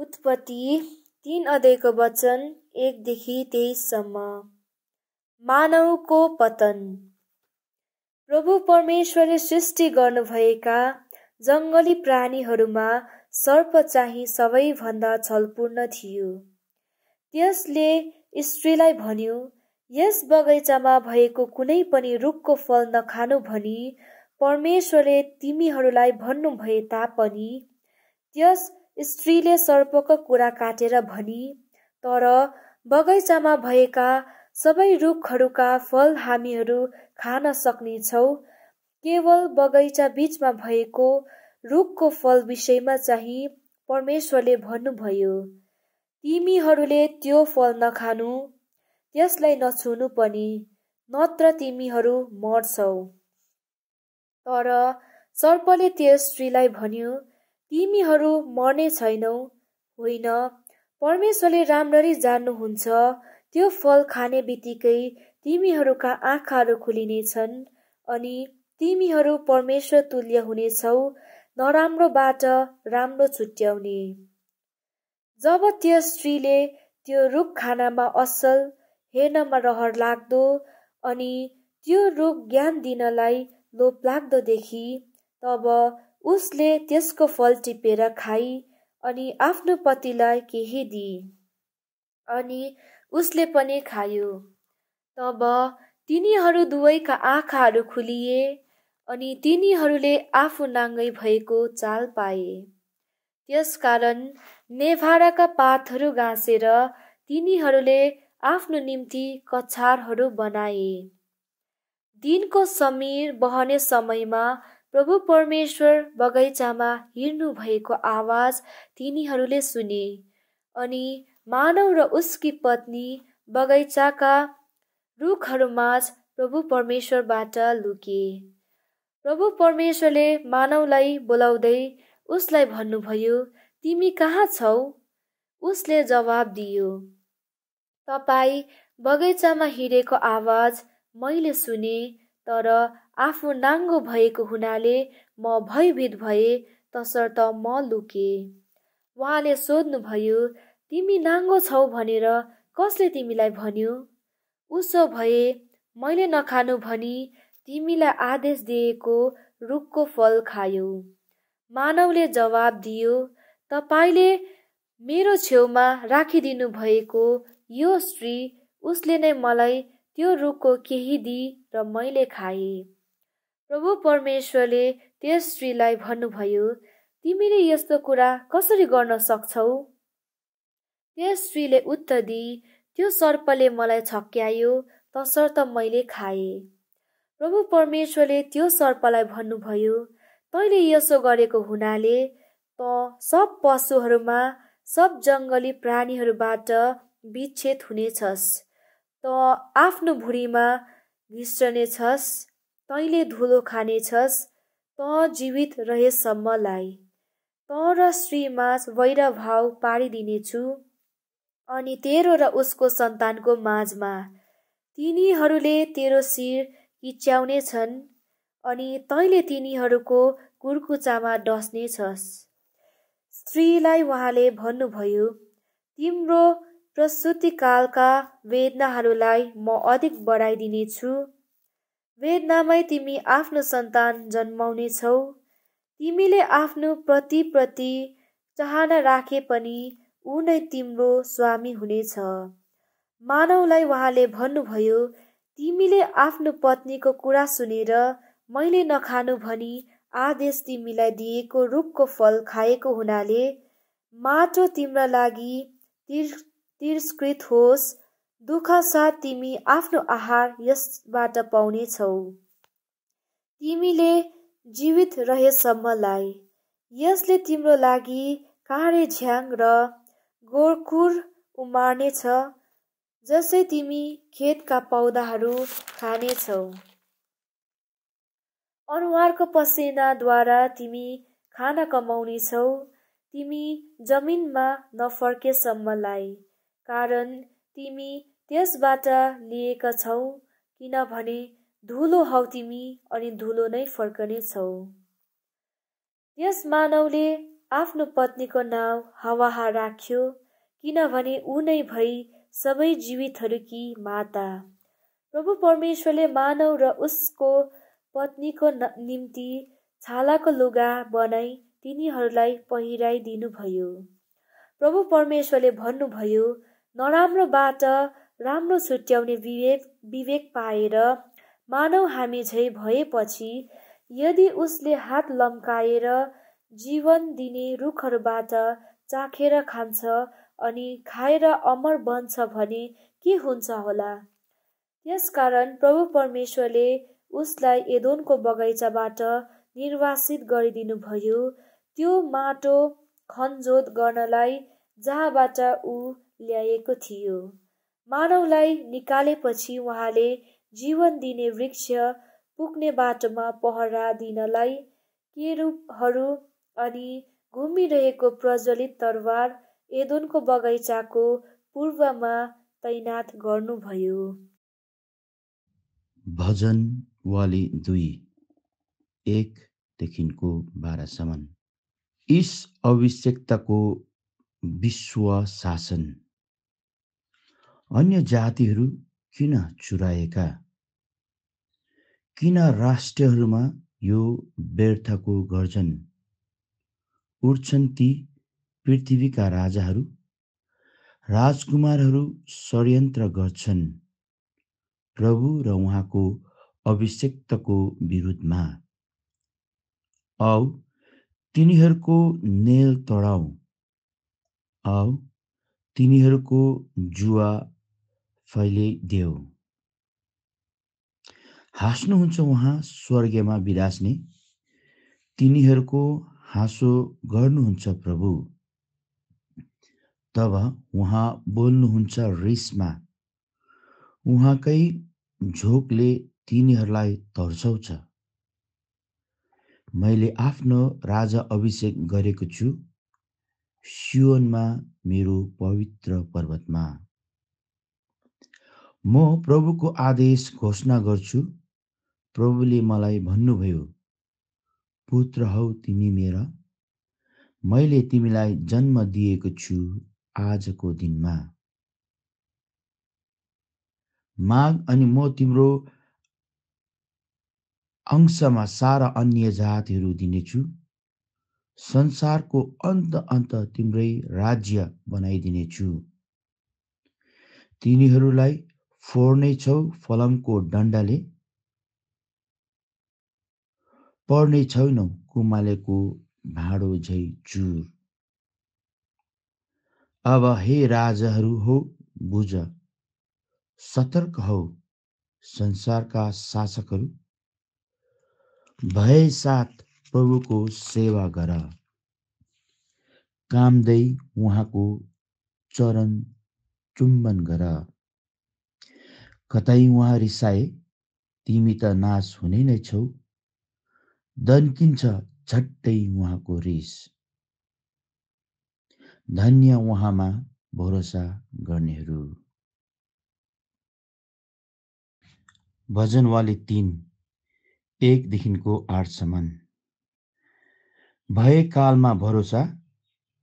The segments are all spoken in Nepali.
उत्पत्ति तीन अध्यायको वचन एकदेखि तेइससम्म मानवको पतन प्रभु परमेश्वरले सृष्टि गर्नुभएका जङ्गली प्राणीहरूमा सर्प चाहिँ सबैभन्दा छलपूर्ण थियो त्यसले स्त्रीलाई भन्यो यस बगैँचामा भएको कुनै पनि रुखको फल नखानु भनी परमेश्वरले तिमीहरूलाई भन्नुभए तापनि त्यस स्त्रीले सर्पको कुरा काटेर भनी तर बगैँचामा भएका सबै रुखहरूका फल हामीहरू खान सक्नेछौँ केवल बगैँचा बिचमा भएको रुखको फल विषयमा चाहिँ परमेश्वरले भन्नुभयो तिमीहरूले त्यो फल नखानु त्यसलाई नछुनु पनि नत्र तिमीहरू मर्छौ तर सर्पले त्यस स्त्रीलाई भन्यो तिमीहरू मर्ने छैनौ होइन परमेश्वरले राम्ररी जान्नुहुन्छ त्यो फल खाने बित्तिकै तिमीहरूका आँखाहरू खुलिनेछन् अनि तिमीहरू परमेश्वर तुल्य हुनेछौ नराम्रोबाट राम्रो छुट्याउने जब त्यो स्त्रीले त्यो रुख खानामा असल हेर्नमा रहर लाग्दो अनि त्यो रुख ज्ञान दिनलाई लोप देखि तब उसले त्यसको फल टिपेर खाई अनि आफ्नो पतिलाई केही दिए अनि उसले पनि खायो तब तिनीहरू दुवैका आँखाहरू खुलिए अनि तिनीहरूले आफू नाङ्गै भएको चाल पाए त्यसकारण नेभाडाका पातहरू गाँसेर तिनीहरूले आफ्नो निम्ति कछारहरू बनाए दिनको समीर बहने समयमा प्रभु परमेश्वर बगैँचामा हिँड्नु भएको आवाज तिनीहरूले सुने अनि मानव र उसकी पत्नी बगैँचाका रुखहरूमाझ प्रभु परमेश्वरबाट लुके प्रभु परमेश्वरले मानवलाई बोलाउँदै उसलाई भन्नुभयो तिमी कहाँ छौ उसले जवाब दियो तपाईँ बगैँचामा हिँडेको आवाज मैले सुने तर आफू नाङ्गो भएको हुनाले म भयभीत भए तसर्थ म लुके उहाँले सोध्नुभयो तिमी नाङ्गो छौ भनेर कसले तिमीलाई भन्यो उसो भए मैले नखानु भनी तिमीलाई आदेश दिएको रुखको फल खायो मानवले जवाब दियो तपाईँले मेरो छेउमा राखिदिनु भएको यो स्त्री उसले नै मलाई त्यो रुखको केही दिई र मैले खाएँ प्रभु परमेश्वरले त्यस स्त्रीलाई भन्नुभयो तिमीले यस्तो कुरा कसरी गर्न सक्छौ त्यस स्त्रीले उत्तर दिई त्यो सर्पले मलाई छक्यायो तसर्थ मैले खाए प्रभु परमेश्वरले त्यो सर्पलाई भन्नुभयो तैँले यसो गरेको हुनाले त सब पशुहरूमा सब जङ्गली प्राणीहरूबाट विच्छेद हुनेछस् त आफ्नो भुँडीमा घिस्रनेछस् तैँले धुलो खानेछस् त जीवित रहेसम्मलाई त र श्रीमाझ वैरभाव पारिदिनेछु अनि तेरो र उसको सन्तानको माझमा तिनीहरूले तेरो शिर किच्याउने छन् अनि तैँले तिनीहरूको कुर्कुचामा डस्नेछस् स्त्रीलाई उहाँले भन्नुभयो तिम्रो प्रसुतिकालका वेदनाहरूलाई म अधिक बढाइदिनेछु वेदनामै तिमी आफ्नो सन्तान जन्माउने छौ तिमीले आफ्नो प्रतिप्रति चाहना राखे पनि ऊ नै तिम्रो स्वामी हुनेछ मानवलाई उहाँले भन्नुभयो तिमीले आफ्नो पत्नीको कुरा सुनेर मैले नखानु भनी आदेश तिमीलाई दिएको रुखको फल खाएको हुनाले माटो तिम्रा लागि तिर तिरस्कृत होस् दुःख साथ तिमी आफ्नो आहार यसबाट पाउनेछौ तिमीले जीवित रहेसम्मलाई यसले तिम्रो लागि काँडे झ्याङ र गोरखुर उमार्नेछ जसै तिमी खेतका पौधाहरू खानेछौ अनुहारको पसिनाद्वारा तिमी खाना छौ तिमी जमिनमा नफर्केसम्मलाई कारण तिमी त्यसबाट लिएका छौ किनभने धुलो हौ तिमी अनि धुलो नै फर्कने छौ त्यस मानवले आफ्नो पत्नीको नाउँ हावाहा राख्यो किनभने ऊ नै भई सबै जीवितहरू कि माता प्रभु परमेश्वरले मानव र उसको पत्नीको निम्ति छालाको लुगा बनाई तिनीहरूलाई पहिराइदिनुभयो प्रभु परमेश्वरले भन्नुभयो नराम्रोबाट राम्रो छुट्याउने विवेक विवेक पाएर मानव हामी झै भएपछि यदि उसले हात लम्काएर जीवन दिने रुखहरूबाट चाखेर खान्छ अनि खाएर अमर बन्छ भने के हुन्छ होला त्यसकारण प्रभु परमेश्वरले उसलाई एदोनको बगैँचाबाट निर्वासित गरिदिनुभयो त्यो माटो खनजोत गर्नलाई जहाँबाट ऊ ल्याएको थियो मानवलाई निकालेपछि उहाँले जीवन दिने वृक्ष पुग्ने बाटोमा पहरा दिनलाई केरूपहरू अनि घुमिरहेको प्रज्वलित तरवार एदोनको बगैँचाको पूर्वमा तैनात गर्नुभयो भजन वाली दुई एकदेखिको बाह्रसम्म इस अभिषेकताको विश्व शासन अन्य जातिहरू किन चुराएका किन राष्ट्रहरूमा यो व्यर्थको गर्छन् उठ्छन् ती पृथ्वीका राजाहरू राजकुमारहरू षड्यन्त्र गर्छन् प्रभु र उहाँको अभिषेक्तको विरुद्धमा औ तिनीहरूको नेल तडाउ औ तिनीहरूको जुवा फैलिदेऊ हाँस्नुहुन्छ उहाँ स्वर्गमा बिरास्ने तिनीहरूको हाँसो गर्नुहुन्छ प्रभु तब उहाँ बोल्नुहुन्छ रिसमा उहाँकै झोकले तिनीहरूलाई तर्साउँछ मैले आफ्नो राजा अभिषेक गरेको छु सियोनमा मेरो पवित्र पर्वतमा म प्रभुको आदेश घोषणा गर्छु प्रभुले मलाई भन्नुभयो पुत्र हौ तिमी मेरा मैले तिमीलाई जन्म दिएको छु आजको दिनमा माग अनि म तिम्रो अंशमा सारा अन्य जातहरू दिनेछु संसारको अन्त अन्त तिम्रै राज्य बनाइदिनेछु तिनीहरूलाई छौ फलामको डन्डाले पढ्ने छैनौ कुमालेको भाँडो झै चुर अब हे राजाहरू हो बुझ सतर्क हौ संसारका शासकहरू भए साथ प्रभुको सेवा गर कामदै उहाँको चरण चुम्बन गर कतै उहाँ रिसाए तिमी त नाश हुने नै छौ दन्किन्छ झट्टै उहाँको रिस धन्य उहाँमा भरोसा गर्नेहरू भजनवाले तिन एकदेखिको आठसम्म भए कालमा भरोसा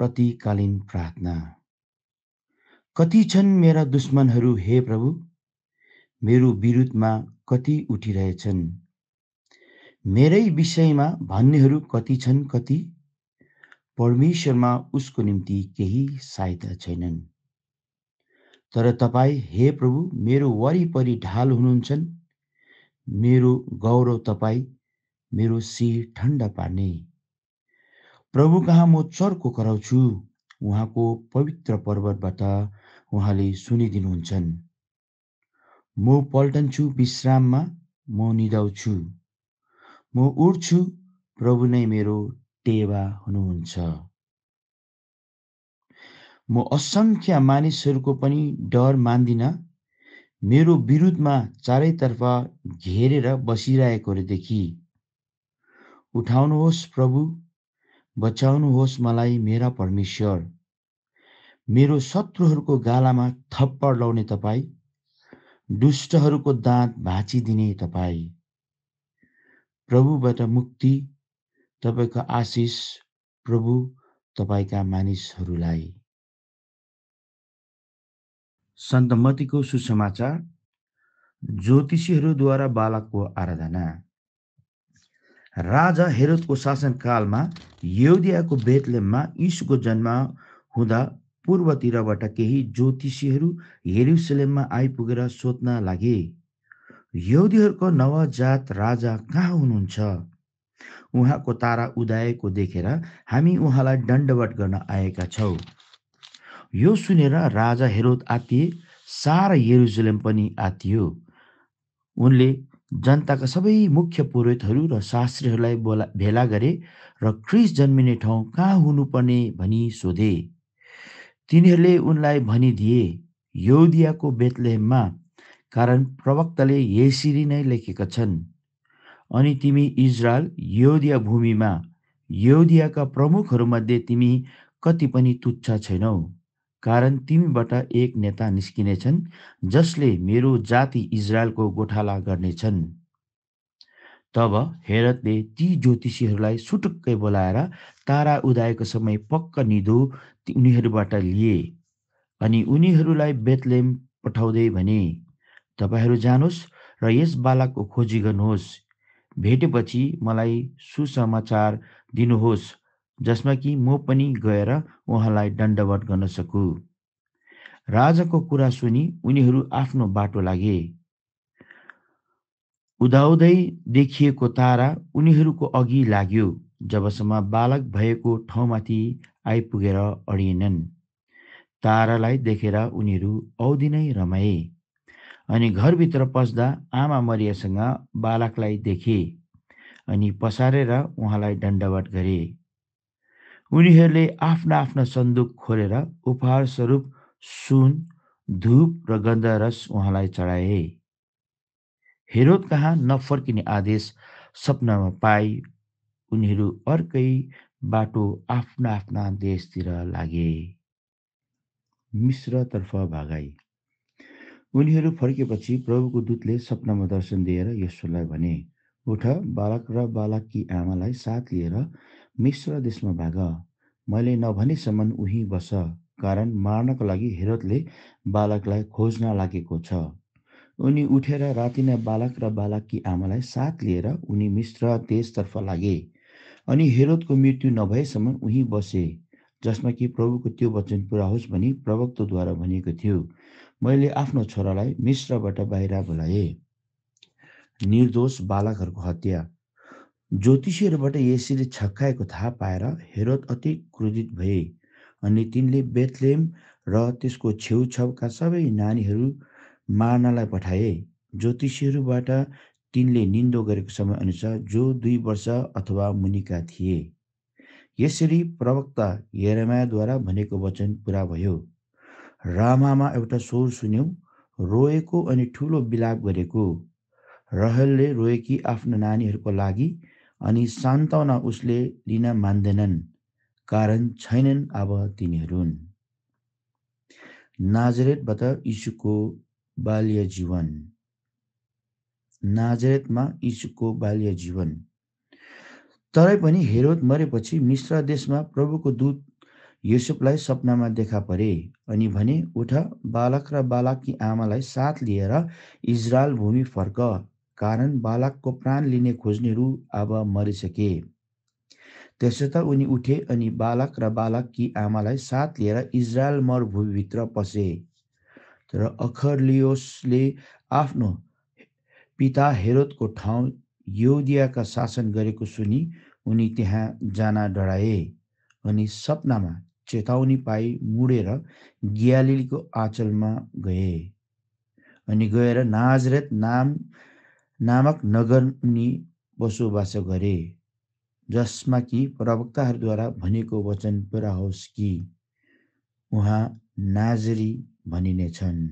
प्रतिकालीन प्रार्थना कति छन् मेरा दुश्मनहरू हे प्रभु मेरो विरुद्धमा कति उठिरहेछन् मेरै विषयमा भन्नेहरू कति छन् कति परमेश्वरमा उसको निम्ति केही सहायता छैनन् तर तपाईँ हे प्रभु मेरो वरिपरि ढाल हुनुहुन्छन् मेरो गौरव तपाईँ मेरो शिर ठन्डा पार्ने प्रभु कहाँ म चर्को कराउँछु उहाँको पवित्र पर्वतबाट उहाँले सुनिदिनुहुन्छन् म पल्टन्छु विश्राममा म निदाउँछु म उठ्छु प्रभु नै मेरो टेवा हुनुहुन्छ म असङ्ख्य मानिसहरूको पनि डर मान्दिनँ मेरो विरुद्धमा चारैतर्फ घेरेर बसिरहेकोदेखि उठाउनुहोस् प्रभु बचाउनुहोस् मलाई मेरा परमेश्वर मेरो शत्रुहरूको गालामा थप्पड लाउने तपाईँ दुष्टहरूको दाँत भाँचिदिने तपाईँ प्रभुबाट मुक्ति तपाईँको आशिष प्रभु तपाईँका मानिसहरूलाई सन्तमतीको सुसमाचार ज्योतिषीहरूद्वारा बालकको आराधना राजा हेरोदको शासनकालमा यौदियाको बेतलेममा यीशुको जन्म हुँदा पूर्वतिरबाट केही ज्योतिषीहरू हेरुसलेममा आइपुगेर सोध्न लागे यहुदीहरूको नवजात राजा कहाँ हुनुहुन्छ उहाँको तारा उदाएको देखेर हामी उहाँलाई दण्डवट गर्न आएका छौँ यो सुनेर राजा हेरोद आत्तिए सारा यरुसलेम पनि आत्तियो उनले जनताका सबै मुख्य पुरोहितहरू र शास्त्रीहरूलाई बोला भेला गरे र क्रिस जन्मिने ठाउँ कहाँ हुनुपर्ने भनी सोधे तिनीहरूले उनलाई भनिदिए यौदियाको बेतलेहममा कारण प्रवक्ताले यसरी नै लेखेका छन् अनि तिमी इजरायल यौदिया भूमिमा यौदियाका प्रमुखहरूमध्ये तिमी कति पनि तुच्छ छैनौ कारण तिमीबाट एक नेता निस्किनेछन् जसले मेरो जाति इजरायलको गोठाला गर्नेछन् तब हेरतले ती ज्योतिषीहरूलाई सुटुक्कै बोलाएर तारा उदाएको समय पक्क निधो उनीहरूबाट लिए अनि उनीहरूलाई बेतलेम पठाउँदै भने तपाईँहरू जानुहोस् र यस बालकको खोजी गर्नुहोस् भेटेपछि मलाई सुसमाचार दिनुहोस् जसमा कि म पनि गएर उहाँलाई दण्डवट गर्न सकु राजाको कुरा सुनि उनीहरू आफ्नो बाटो लागे उदाउँदै देखिएको तारा उनीहरूको अघि लाग्यो जबसम्म बालक भएको ठाउँमाथि आइपुगेर अडिएनन् तारालाई देखेर उनीहरू औधी नै रमाए अनि घरभित्र पस्दा आमा मरियासँग बालकलाई देखे अनि पसारेर उहाँलाई दण्डवट गरे उनीहरूले आफ्ना आफ्ना सन्दुक खोलेर उपहार स्वरूप सुन धुप र गन्धरस उहाँलाई चढाए हेरोद कहाँ नफर्किने आदेश सपनामा पाए उनीहरू अर्कै बाटो आफ्ना आफ्ना देशतिर लागे मिश्रतर्फ भागाई उनीहरू फर्केपछि प्रभुको दूतले सपनामा दर्शन दिएर यसोलाई भने उठ बालक र बालककी आमालाई साथ लिएर मिश्र देशमा भाग मैले नभनेसम्म उही बस कारण मार्नको लागि हेरतले बालकलाई खोज्न लागेको छ उनी उठेर राति नै बालक र बालककी आमालाई साथ लिएर उनी मिश्र देशतर्फ लागे अनि हेरोदको मृत्यु नभएसम्म उहीँ बसे जसमा कि प्रभुको त्यो वचन पुरा होस् भनी प्रवक्तद्वारा भनिएको थियो मैले आफ्नो छोरालाई मिश्रबाट बाहिर बोलाएँ निर्दोष बालकहरूको हत्या ज्योतिषीहरूबाट यसरी छक्काएको थाहा पाएर हेरोद अति क्रोधित भए अनि तिनले बेथलेम र त्यसको छेउछाउका सबै नानीहरू मार्नलाई पठाए ज्योतिषीहरूबाट तिनले निन्दो गरेको समय अनुसार जो दुई वर्ष अथवा मुनिका थिए यसरी प्रवक्ता यरमायाद्वारा भनेको वचन पुरा भयो रामामा एउटा स्वर सुन्यौँ रोएको अनि ठुलो बिलाप गरेको रहलले रोएकी आफ्नो नानीहरूको लागि अनि सान्तावना उसले लिन मान्दैनन् कारण छैनन् अब तिनीहरू नाजरेटबाट यीशुको बाल्य जीवन नाजरेतमा यीशुको बाल्य जीवन तरै पनि हेरोद मरेपछि मिश्र देशमा प्रभुको दूत युसुफलाई सपनामा देखा परे अनि भने उठ बालक र बालककी आमालाई साथ लिएर इजरायल भूमि फर्क कारण बालकको प्राण लिने खोज्नेहरू अब मरिसके त्यसो त उनी उठे अनि बालक र बालककी आमालाई साथ लिएर इजरायल मरुभूमिभित्र पसे तर अखरलियोसले आफ्नो पिता हेरोदको ठाउँ योदियाका शासन गरेको सुनि उनी त्यहाँ जान डराए अनि सपनामा चेतावनी पाई मुडेर ग्यालिलीको आँचलमा गए अनि गएर नाजरेत नाम नामक नगर उनी बसोबास गरे जसमा कि प्रवक्ताहरूद्वारा भनेको वचन पुरा होस् कि उहाँ नाजरी भनिनेछन्